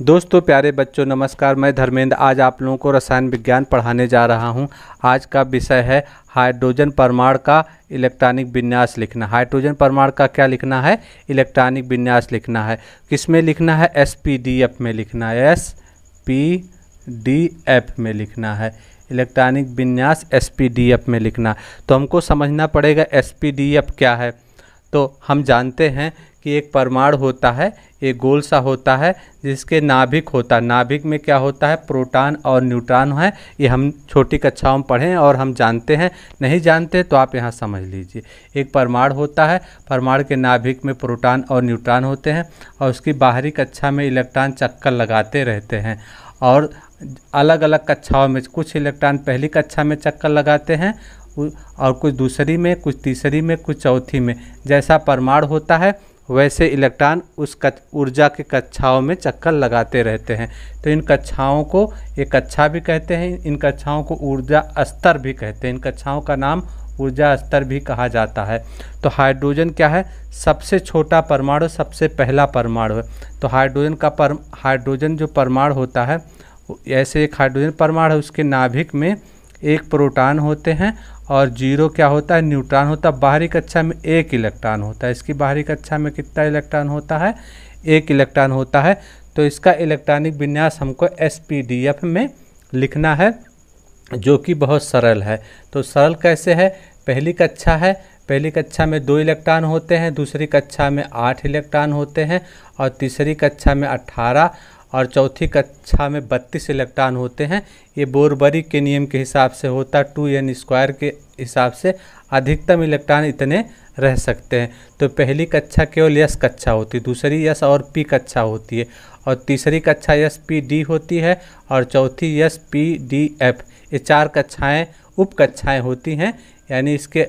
दोस्तों प्यारे बच्चों नमस्कार मैं धर्मेंद्र आज आप लोगों को रसायन विज्ञान पढ़ाने जा रहा हूं आज का विषय है हाइड्रोजन परमाणु का इलेक्ट्रॉनिक विन्यास लिखना हाइड्रोजन परमाणु का क्या लिखना है इलेक्ट्रॉनिक विन्यास लिखना है किस में लिखना है एस में लिखना है एस में लिखना है इलेक्ट्रॉनिक विन्यास एस में लिखना तो हमको समझना पड़ेगा एस क्या है तो हम जानते हैं कि एक परमाणु होता है एक गोल सा होता है जिसके नाभिक होता है नाभिक में क्या होता है प्रोटॉन और न्यूट्रॉन है ये हम छोटी कक्षाओं में पढ़ें और हम जानते हैं नहीं जानते तो आप यहाँ समझ लीजिए एक परमाणु होता है परमाणु के नाभिक में प्रोटॉन और न्यूट्रॉन होते हैं और उसकी बाहरी कक्षा में इलेक्ट्रॉन चक्कर लगाते रहते हैं और अलग अलग कक्षाओं में कुछ इलेक्ट्रॉन पहली कक्षा में चक्कर लगाते हैं और कुछ दूसरी में कुछ तीसरी में कुछ चौथी में जैसा परमाणु होता है वैसे इलेक्ट्रॉन उस ऊर्जा के कक्षाओं में चक्कर लगाते रहते हैं तो इन कक्षाओं को ये कक्षा भी कहते हैं इन कक्षाओं को ऊर्जा स्तर भी कहते हैं इन कक्षाओं का नाम ऊर्जा स्तर भी कहा जाता है तो हाइड्रोजन क्या है सबसे छोटा परमाणु सबसे पहला परमाणु है तो हाइड्रोजन का पर हाइड्रोजन जो परमाणु होता है ऐसे एक हाइड्रोजन परमाणु है उसके नाभिक में एक प्रोटॉन होते हैं और जीरो क्या होता है न्यूट्रॉन होता है बाहरी कक्षा में एक इलेक्ट्रॉन होता है इसकी बाहरी कक्षा में कितना इलेक्ट्रॉन होता है एक इलेक्ट्रॉन होता है तो इसका इलेक्ट्रॉनिक विन्यास हमको एस में लिखना है जो कि बहुत सरल है तो सरल कैसे है पहली कक्षा है पहली कक्षा में दो इलेक्ट्रॉन होते हैं दूसरी कक्षा में आठ इलेक्ट्रॉन होते हैं और तीसरी कक्षा में अट्ठारह और चौथी कक्षा में बत्तीस इलेक्ट्रॉन होते हैं ये बोरबरी के नियम के हिसाब से होता टू एन स्क्वायर के हिसाब से अधिकतम इलेक्ट्रॉन इतने रह सकते हैं तो पहली कक्षा केवल यस कक्षा होती है दूसरी यस और पी कक्षा होती है और तीसरी कक्षा यस पी डी होती है और चौथी यस पी डी एफ ये चार कक्षाएँ उप कक्षाएँ होती हैं यानी इसके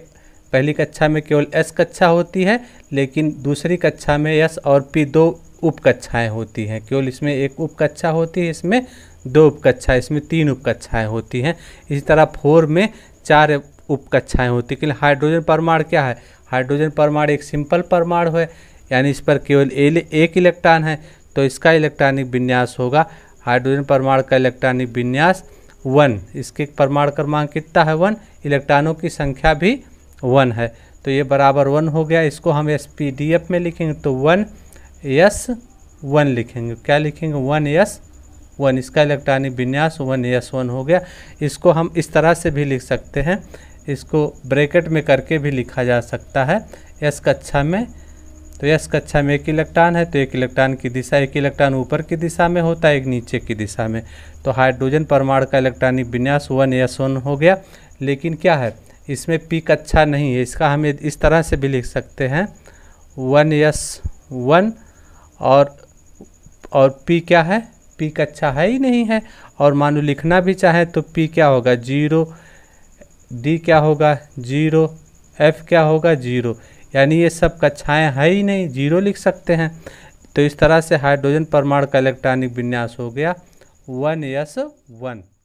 पहली कक्षा में केवल एस कक्षा होती है लेकिन दूसरी कक्षा में एस और पी दो उपकक्षाएँ होती हैं केवल इसमें एक उपकक्षा होती है इसमें दो उपकक्षा इसमें तीन उपकक्षाएँ होती हैं इसी तरह फोर में चार उपकक्षाएँ होती हैं लेकिन हाइड्रोजन परमाणु क्या है हाइड्रोजन परमाणु एक सिंपल परमाणु है यानी इस पर केवल एक इलेक्ट्रॉन है तो इसका इलेक्ट्रॉनिक विन्यास होगा हाइड्रोजन परमाणु का इलेक्ट्रॉनिक विन्यास वन इसके परमाणु क्रमांक कितना है वन इलेक्ट्रॉनों की संख्या भी वन है तो ये बराबर वन हो गया इसको हम एस में लिखेंगे तो वन एस वन लिखेंगे क्या लिखेंगे वन यस वन इसका इलेक्ट्रॉनिक विन्यास वन एस वन हो गया इसको हम इस तरह से भी लिख सकते हैं इसको ब्रैकेट में करके भी लिखा जा सकता है एस कक्षा में तो एस कक्षा में एक इलेक्ट्रॉन है तो एक इलेक्ट्रॉन की दिशा एक इलेक्ट्रॉन ऊपर की दिशा में होता है एक नीचे की दिशा में तो हाइड्रोजन परमाणु का इलेक्ट्रॉनिक विन्यास वन एस वन हो गया लेकिन क्या है इसमें पी कक्षा नहीं है इसका हम इस तरह से भी लिख सकते हैं वन यस वन और और पी क्या है पी कच्चा है ही नहीं है और मानो लिखना भी चाहे तो पी क्या होगा जीरो डी क्या होगा जीरो एफ क्या होगा जीरो यानी ये सब कक्षाएँ है ही नहीं जीरो लिख सकते हैं तो इस तरह से हाइड्रोजन परमाणु का इलेक्ट्रॉनिक विन्यास हो गया वन यस वन